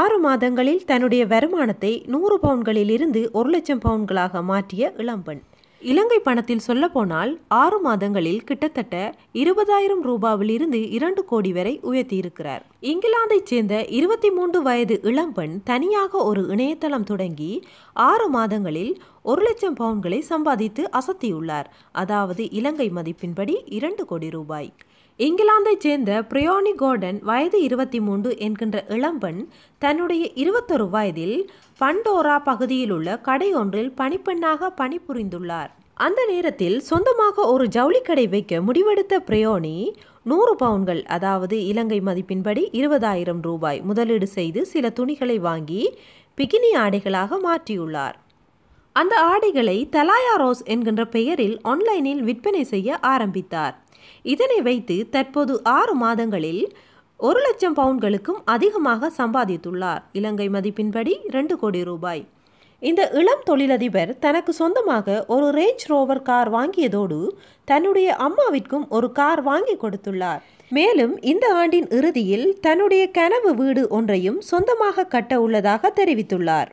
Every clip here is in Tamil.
ஆறு மாதங்களில் தன்னுடைய வருமானத்தை நூறு பவுன்களில் இருந்து ஒரு லட்சம் பவுன்களாக மாற்றிய இளம்பெண் இலங்கை பணத்தில் சொல்லப்போனால் ஆறு மாதங்களில் கிட்டத்தட்ட இருபதாயிரம் ரூபாவிலிருந்து இரண்டு கோடி வரை உயர்த்தியிருக்கிறார் இங்கிலாந்தைச் சேர்ந்த இருபத்தி மூன்று வயது இளம்பெண் தனியாக ஒரு இணையதளம் தொடங்கி ஆறு மாதங்களில் ஒரு லட்சம் பவுன்களை சம்பாதித்து அசத்தியுள்ளார் அதாவது இலங்கை மதிப்பின்படி இரண்டு கோடி ரூபாய் இங்கிலாந்தைச் சேர்ந்த பிரியோனி கோர்டன் வயது இருபத்தி மூன்று என்கின்ற இளம்பெண் தன்னுடைய இருபத்தொரு வயதில் பண்டோரா பகுதியில் உள்ள கடையொன்றில் பணிப்பெண்ணாக பணிபுரிந்துள்ளார் அந்த நேரத்தில் சொந்தமாக ஒரு ஜவுளி கடை வைக்க முடிவெடுத்த பிரியோனி நூறு பவுன்கள் அதாவது இலங்கை மதிப்பின்படி இருபதாயிரம் ரூபாய் முதலீடு செய்து சில துணிகளை வாங்கி பிகினி ஆடைகளாக மாற்றியுள்ளார் அந்த ஆடைகளை தலாயா ரோஸ் என்கின்ற பெயரில் ஆன்லைனில் விற்பனை செய்ய ஆரம்பித்தார் இதனை வைத்து தற்போது ஆறு மாதங்களில் ஒரு லட்சம் பவுண்ட்களுக்கும் அதிகமாக சம்பாதித்துள்ளார் இலங்கை மதிப்பின்படி ரெண்டு கோடி ரூபாய் இந்த இளம் தொழிலதிபர் தனக்கு சொந்தமாக ஒரு ரேஞ்ச் ரோவர் கார் வாங்கியதோடு தன்னுடைய அம்மாவிற்கும் ஒரு கார் வாங்கி கொடுத்துள்ளார் மேலும் இந்த ஆண்டின் இறுதியில் தன்னுடைய கனவு வீடு ஒன்றையும் சொந்தமாக கட்ட உள்ளதாக தெரிவித்துள்ளார்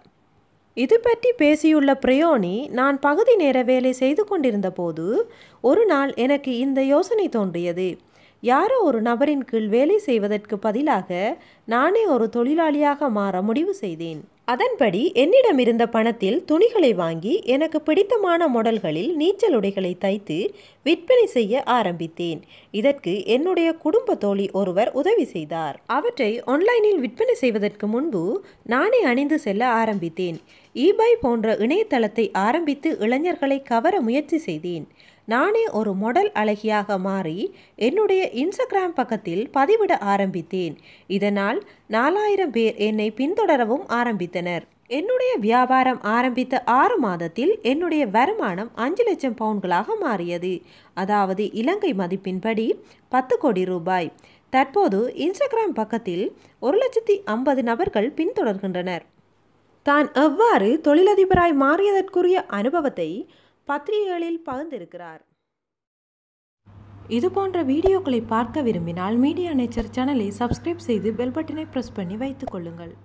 இது பற்றி பேசியுள்ள பிரயோனி நான் பகுதி நேர வேலை செய்து கொண்டிருந்த போது ஒரு நாள் எனக்கு இந்த யோசனை தோன்றியது யாரோ ஒரு நபரின் கீழ் வேலை செய்வதற்கு பதிலாக நானே ஒரு தொழிலாளியாக மாற முடிவு செய்தேன் அதன்படி என்னிடம் இருந்த பணத்தில் துணிகளை வாங்கி எனக்கு பிடித்தமான மாடல்களில் நீச்சல் உடைகளை தைத்து விற்பனை செய்ய ஆரம்பித்தேன் இதற்கு என்னுடைய குடும்ப தோழி ஒருவர் உதவி செய்தார் அவற்றை ஆன்லைனில் விற்பனை செய்வதற்கு முன்பு நானே அணிந்து செல்ல ஆரம்பித்தேன் இபை போன்ற இணையதளத்தை ஆரம்பித்து இளைஞர்களை கவர முயற்சி செய்தேன் நானே ஒரு மொடல் அழகியாக மாறி என்னுடைய இன்ஸ்டாகிராம் பக்கத்தில் பதிவிட ஆரம்பித்தேன் இதனால் நாலாயிரம் பேர் என்னை பின்தொடரவும் ஆரம்பித்தனர் என்னுடைய வியாபாரம் ஆரம்பித்த ஆறு மாதத்தில் என்னுடைய வருமானம் அஞ்சு லட்சம் பவுன்களாக மாறியது அதாவது இலங்கை மதிப்பின்படி பத்து கோடி ரூபாய் தற்போது இன்ஸ்டாகிராம் பக்கத்தில் ஒரு லட்சத்தி ஐம்பது நபர்கள் பின்தொடர்கின்றனர் தான் எவ்வாறு தொழிலதிபராய் மாறியதற்குரிய அனுபவத்தை பத்திரிகைகளில் பகிர்ந்திருக்கிறார் இது போன்ற வீடியோக்களை பார்க்க விரும்பினால் மீடியா நேச்சர் சேனலை சப்ஸ்கிரைப் செய்து பெல் பட்டனை ப்ரெஸ் பண்ணி வைத்துக்கொள்ளுங்கள்